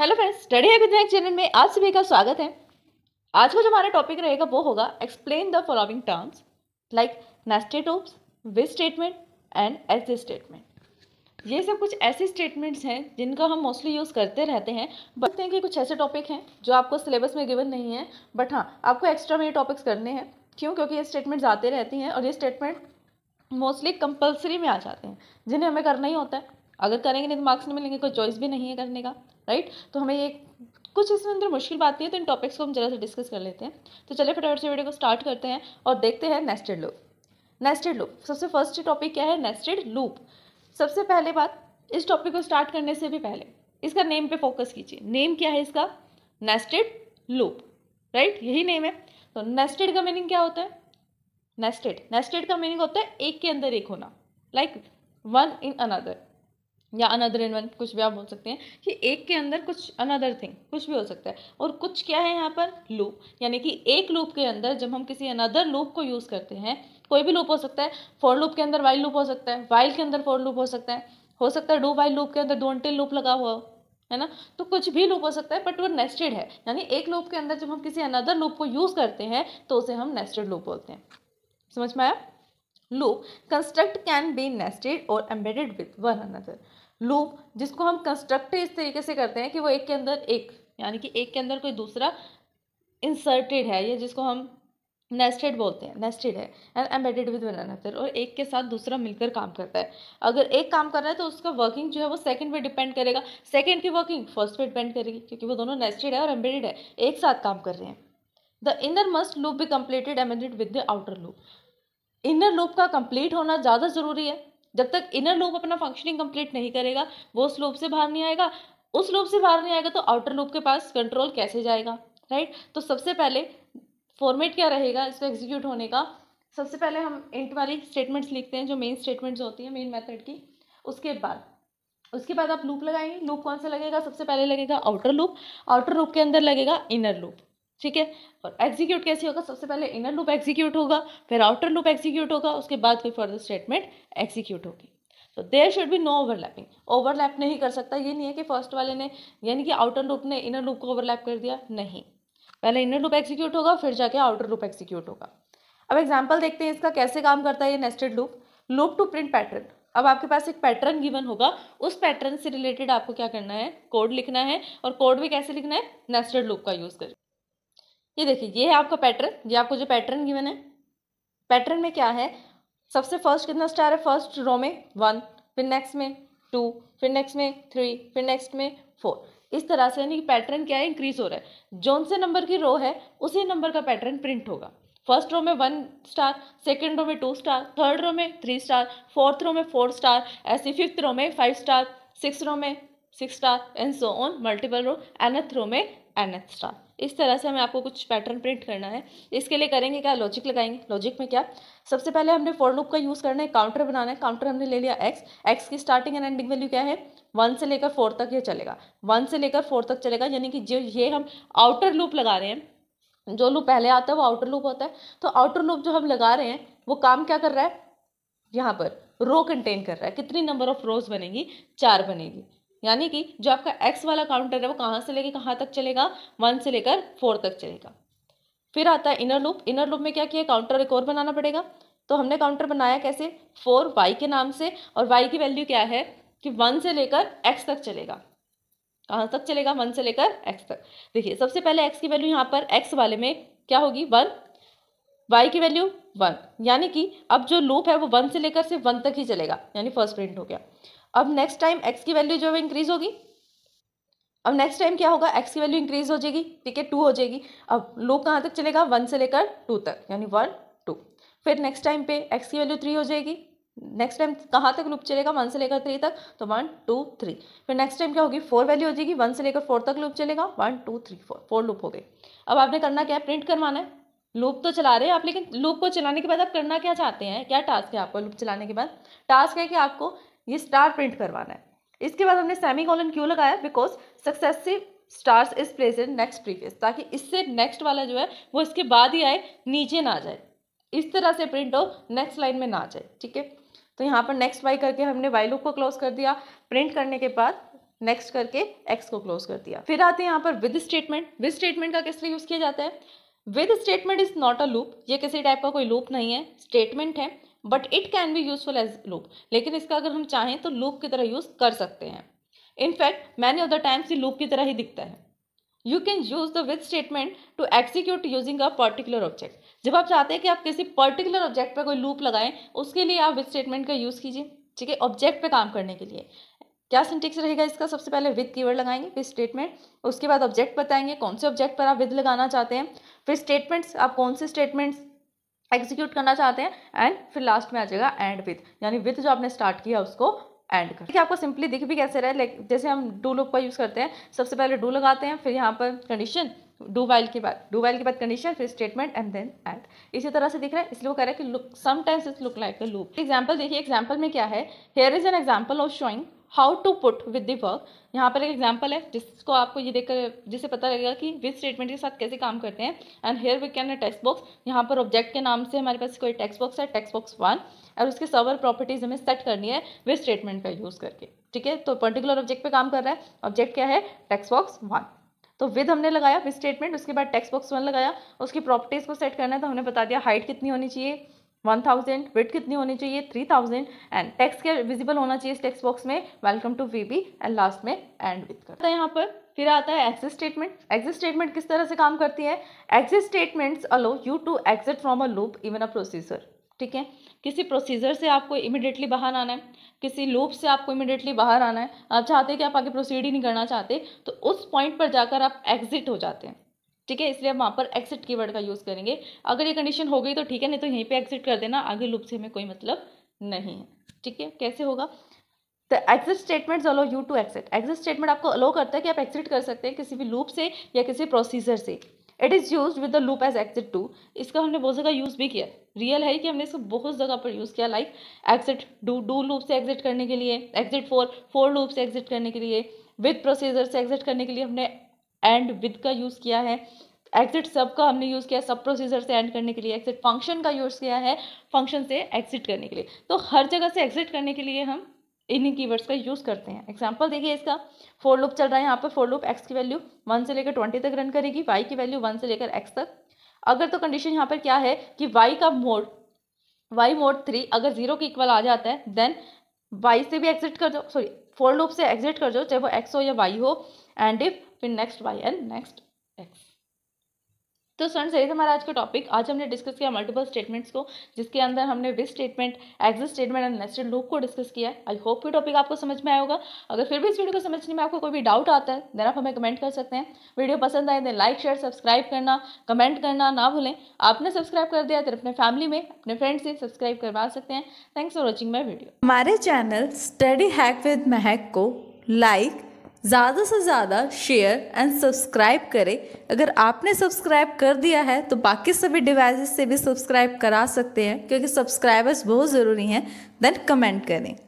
hello friends study है विद्याक channel में आज सभी का स्वागत है आज का जो हमारा टॉपिक रहेगा वो होगा explain the following terms like nested loops with statement and S statement ये सब कुछ ऐसे स्टेटमेंट्स हैं जिनका हम मोस्टली यूज़ करते रहते हैं बताते हैं कि कुछ ऐसे टॉपिक हैं जो आपको सिलेबस में गिवन नहीं है बट हाँ आपको एक्स्ट्रा में ये टॉपिक्स करने हैं क्यों क्योंकि ये स्टेटमेंट्स आते रहती हैं और ये स्टेटमेंट मोस्टली कंपलसरी में आ जाते हैं जिन्हें हमें करना ही होता है अगर करेंगे नहीं तो मार्क्स नहीं मिलेंगे कोई चॉइस भी नहीं है करने का राइट तो हमें ये कुछ इसमें अंदर मुश्किल बात नहीं है तो इन टॉपिक्स को हम जरा से डिस्कस कर लेते हैं तो चले फटाफट से वीडियो को स्टार्ट करते हैं और देखते हैं नेस्टेड लूप नेस्टेड लूप सबसे फर्स्ट टॉपिक क्या है नेस्टेड लूप सबसे पहले बात इस टॉपिक को स्टार्ट करने से भी पहले इसका नेम पे फोकस कीजिए नेम क्या है इसका नेस्टेड लूप राइट यही नेम है तो नेस्टेड का मीनिंग क्या होता है नेस्टेड नेस्टेड का मीनिंग होता है एक के अंदर एक होना लाइक वन इन अनदर या अनदर इन वन कुछ भी आप बोल सकते हैं कि एक के अंदर कुछ अनदर थिंग कुछ भी हो सकता है और कुछ क्या है यहाँ पर लूप यानी कि एक लूप के अंदर जब हम किसी अनदर लूप को यूज़ करते हैं कोई भी लूप हो सकता है फोर लूप के अंदर वाइल लूप हो सकता है वाइल के अंदर फोर लूप हो सकता है हो सकता है डू वाइल लूप के अंदर डो लूप लगा हुआ है ना तो कुछ भी लूप हो सकता है बट वो नेस्टेड है यानी एक लूप के अंदर जब हम किसी अनदर लूप को यूज़ करते हैं तो उसे हम नेस्टेड लूप बोलते हैं समझ में आया loop construct can be nested और embedded with one another loop जिसको हम कंस्ट्रक्ट इस तरीके से करते हैं कि वो एक के अंदर एक यानी कि एक के अंदर कोई दूसरा इंसर्टेड है या जिसको हम नेस्टेड बोलते हैं नेस्टेड है एंड एम्बेडेड विद बनाना अनदर और एक के साथ दूसरा मिलकर काम करता है अगर एक काम कर रहा है तो उसका वर्किंग जो है वो सेकंड पे डिपेंड करेगा सेकंड की वर्किंग फर्स्ट पे डिपेंड करेगी क्योंकि वो दोनों नेस्टेड है और एम्बेडेड है एक साथ काम कर रहे हैं द इनर मस्ट लूप भी completed embedded with the outer loop inner loop का कंप्लीट होना ज़्यादा ज़रूरी है जब तक इनर लूप अपना फंक्शनिंग कंप्लीट नहीं करेगा वो उस लूप से बाहर नहीं आएगा उस लूप से बाहर नहीं आएगा तो आउटर लूप के पास कंट्रोल कैसे जाएगा राइट तो सबसे पहले फॉर्मेट क्या रहेगा इसको एग्जीक्यूट होने का सबसे पहले हम इंट वाली स्टेटमेंट्स लिखते हैं जो मेन स्टेटमेंट्स होती हैं मेन मेथड की उसके बाद उसके बाद आप लूप लगाएंगे लूप कौन सा लगेगा सबसे पहले लगेगा आउटर लूप आउटर लूप के अंदर लगेगा इनर लूप ठीक है और एग्जीक्यूट कैसे होगा सबसे पहले इनर लूप एग्जीक्यूट होगा फिर आउटर लूप एग्जीक्यूट होगा उसके बाद कोई फर्दर स्टेटमेंट एग्जीक्यूट होगी तो there should be no overlapping overlap नहीं कर सकता ये नहीं है कि फर्स्ट वाले ने यानी कि आउटर लूप ने इनर लूप को ओवरलैप कर दिया नहीं पहले इनर लूप एग्जीक्यूट होगा फिर जाके आउटर लूप एग्जीक्यूट होगा अब एग्जाम्पल देखते हैं इसका कैसे काम करता है ये nested loop loop to print pattern अब आपके पास एक पैटर्न गिवन होगा उस पैटर्न से रिलेटेड आपको क्या करना है कोड लिखना है और कोड भी कैसे लिखना है नेस्टेड लूप का यूज़ करें ये देखिए ये है आपका पैटर्न ये आपको जो पैटर्न गिवन है पैटर्न में क्या है सबसे फर्स्ट कितना स्टार है फर्स्ट रो में वन फिर नेक्स्ट में टू फिर नेक्स्ट में थ्री फिर नेक्स्ट में फोर इस तरह से यानी कि पैटर्न क्या है इंक्रीज हो रहा है जौन से नंबर की रो है उसी नंबर का पैटर्न प्रिंट होगा फर्स्ट रो में वन स्टार सेकेंड रो में टू स्टार थर्ड रो में थ्री स्टार फोर्थ रो में फोर स्टार ऐसे फिफ्थ रो में फाइव स्टार सिक्स रो में six star and so on multiple row nth row में nth star इस तरह से हमें आपको कुछ पैटर्न प्रिंट करना है इसके लिए करेंगे क्या लॉजिक लगाएंगे लॉजिक में क्या सबसे पहले हमने फोर लूप का यूज़ करना है काउंटर बनाना है काउंटर हमने ले लिया एक्स एक्स की स्टार्टिंग एंड एंडिंग वैल्यू क्या है वन से लेकर फोर तक ये चलेगा वन से लेकर फोर तक चलेगा यानी कि जो ये हम आउटर लूप लगा रहे हैं जो लूप पहले आता है वो आउटर लूप होता है तो आउटर लूप जो हम लगा रहे हैं वो काम क्या कर रहा है यहाँ पर रो कंटेन कर रहा है कितनी नंबर ऑफ रोज बनेगी चार बनेगी यानी कि जो आपका एक्स वाला काउंटर है वो कहाँ से लेके कहाँ तक चलेगा वन से लेकर फोर तक चलेगा फिर आता है इनर लूप इनर लूप में क्या किया काउंटर एक और बनाना पड़ेगा तो हमने काउंटर बनाया कैसे फोर वाई के नाम से और वाई की वैल्यू क्या है कि वन से लेकर एक्स तक चलेगा कहाँ तक चलेगा वन से लेकर एक्स तक देखिए सबसे पहले एक्स की वैल्यू यहाँ पर एक्स वाले में क्या होगी वन वाई की वैल्यू वन यानी कि अब जो लूप है वो वन से लेकर सिर्फ वन तक ही चलेगा यानी फर्स्ट प्रिंट हो गया अब नेक्स्ट टाइम एक्स की वैल्यू जो है इंक्रीज़ होगी अब नेक्स्ट टाइम क्या होगा एक्स की वैल्यू इंक्रीज हो जाएगी ठीक है टू हो जाएगी अब लूप कहाँ तक चलेगा वन से लेकर टू तक यानी वन टू फिर नेक्स्ट टाइम पे एक्स की वैल्यू थ्री हो जाएगी नेक्स्ट टाइम कहाँ तक लूप चलेगा वन से लेकर थ्री तक तो वन टू थ्री फिर नेक्स्ट टाइम क्या होगी फोर वैल्यू हो जाएगी वन से लेकर फोर तक लूप चलेगा one two three four four loop हो गए अब आपने करना क्या है प्रिंट करवाना है लूप तो चला रहे हैं आप लेकिन लूप को चलाने के बाद आप करना क्या चाहते हैं क्या टास्क है आपको लूप चलाने के बाद टास्क है कि आपको ये स्टार प्रिंट करवाना है इसके बाद हमने सेमी कॉलन क्यों लगाया because successive stars is place in next previous ताकि इससे नेक्स्ट वाला जो है वो इसके बाद ही आए नीचे ना जाए इस तरह से प्रिंट हो नेक्स्ट लाइन में ना जाए ठीक है तो यहाँ पर नेक्स्ट वाई करके हमने वाई लूप को क्लोज कर दिया प्रिंट करने के बाद नेक्स्ट करके एक्स को क्लोज कर दिया फिर आते हैं यहाँ पर विद स्टेटमेंट विद स्टेटमेंट का किस लिए यूज़ किया जाता है with statement is not a loop ये किसी टाइप का कोई लूप नहीं है स्टेटमेंट है but it can be useful as loop लेकिन इसका अगर हम चाहें तो लूप की तरह यूज़ कर सकते हैं in fact many of the times ये लूप की तरह ही दिखता है you can use the with statement to execute using a particular object जब आप चाहते हैं कि आप किसी पर्टिकुलर ऑब्जेक्ट पर कोई लूप लगाएं उसके लिए आप विथ स्टेटमेंट का यूज़ कीजिए ठीक है ऑब्जेक्ट पे काम करने के लिए क्या सिंटेक्स रहेगा इसका सबसे पहले विद कीवर्ड लगाएंगे फिर स्टेटमेंट उसके बाद ऑब्जेक्ट बताएंगे कौन से ऑब्जेक्ट पर आप विद लगाना चाहते हैं फिर स्टेटमेंट्स आप कौन से स्टेटमेंट्स एग्जीक्यूट करना चाहते हैं एंड फिर लास्ट में आ जाएगा एंड विथ यानी विथ जो आपने स्टार्ट किया उसको एंड कर आपको सिंपली दिख भी कैसे रहे लाइक जैसे हम डू लुक का यूज़ करते हैं सबसे पहले डू लगाते हैं फिर यहाँ पर कंडीशन डू वाइल के बाद डू वाइल के बाद कंडीशन फिर स्टेटमेंट एंड देन एंड इसी तरह से दिख रहा है इसलिए वो कह रहे हैं कि look sometimes it look like a loop example देखिए एग्जाम्पल में क्या है here is an example of showing how to put with the work यहाँ पर एक एग्जाम्पल है जिसको आपको ये देखकर जिसे पता लगेगा कि विद स्टेटमेंट के साथ कैसे काम करते हैं and here we can text box यहाँ पर ऑब्जेक्ट के नाम से हमारे पास कोई टेक्स्ट बॉक्स है टेक्स्ट बॉक्स वन और उसके सर्वर प्रॉपर्टीज हमें सेट करनी है विद स्टेटमेंट का यूज़ करके ठीक है तो पर्टिकुलर ऑब्जेक्ट पे काम कर रहा है ऑब्जेक्ट क्या है टेक्स्ट बॉक्स वन तो विद हमने लगाया विद स्टेटमेंट उसके बाद टेक्स्ट बॉक्स वन लगाया उसकी प्रॉपर्टीज़ को सेट करना है तो हमने बता दिया हाइट कितनी होनी चाहिए वन थाउजेंड वेट कितनी होनी चाहिए थ्री थाउजेंड एंड टेक्स्ट क्या विजिबल होना चाहिए इस टेक्स्ट बॉक्स में welcome to V B and last में एंड विथ करता है यहाँ पर फिर आता है एक्सिस स्टेटमेंट एग्जिट स्टेटमेंट किस तरह से काम करती है exit statements allow you to exit from a loop even a procedure ठीक है किसी प्रोसीजर से आपको इमिडिएटली बाहर आना है किसी लूप से आपको इमिडिएटली बाहर आना है आप चाहते हैं कि आप आगे प्रोसीड ही नहीं करना चाहते तो उस पॉइंट पर जाकर आप एग्जिट हो जाते हैं ठीक है इसलिए हम वहाँ पर एक्सिट कीवर्ड का यूज़ करेंगे अगर ये कंडीशन हो गई तो ठीक है नहीं तो यहीं पे एक्सिट कर देना आगे लूप से हमें कोई मतलब नहीं है ठीक है कैसे होगा the exit statement allow you to exit exit statement आपको अलो करता है कि आप एक्सिट कर सकते हैं किसी भी लूप से या किसी प्रोसीजर से it is use with the loop as exit to इसका हमने बहुत जगह यूज़ भी किया रियल है कि हमने इसको बहुत जगह पर यूज़ किया like exit do do loop से एग्जिट करने के लिए एग्जिट फोर फोर लूप से एग्जिट करने के लिए विद प्रोसीजर से एग्जिट करने के लिए हमने एंड विद का यूज़ किया है एग्जिट सब का हमने यूज़ किया सब प्रोसीजर से एंड करने के लिए एग्जिट फंक्शन का यूज़ किया है फंक्शन से एग्जिट करने के लिए तो हर जगह से एग्जिट करने के लिए हम इन्हीं कीवर्ड्स का यूज़ करते हैं एग्जाम्पल देखिए इसका फोर लूप चल रहा है यहाँ पर फोर लूप एक्स की वैल्यू वन से लेकर ट्वेंटी तक रन करेगी वाई की वैल्यू वन से लेकर एक्स तक अगर तो कंडीशन यहाँ पर क्या है कि वाई का मोड वाई मोड थ्री अगर जीरो के इक्वल आ जाता है देन वाई से भी एग्जिट कर दो सॉरी फोर लूप से एग्जिट कर दो चाहे वो एक्स हो या वाई हो एंड इफ फिर next y end next x तो फ्रेंड्स यही था हमारा आज का टॉपिक आज हमने डिस्कस किया मल्टीपल स्टेटमेंट्स को जिसके अंदर हमने with statement exit statement and nested loop को डिस्कस किया आई होप ये टॉपिक आपको समझ में आया होगा अगर फिर भी इस वीडियो को समझने में आपको कोई भी डाउट आता है देन आप हमें कमेंट कर सकते हैं वीडियो पसंद आए तो लाइक शेयर सब्सक्राइब करना कमेंट करना ना भूलें आपने सब्सक्राइब कर दिया तो अपने फैमिली में अपने फ्रेंड से सब्सक्राइब करवा सकते हैं thanks for watching my video हमारे channel study hack with Mahak को लाइक ज़्यादा से ज़्यादा शेयर एंड सब्सक्राइब करें अगर आपने सब्सक्राइब कर दिया है तो बाकी सभी डिवाइसेस से भी सब्सक्राइब करा सकते हैं क्योंकि सब्सक्राइबर्स बहुत ज़रूरी हैं देन कमेंट करें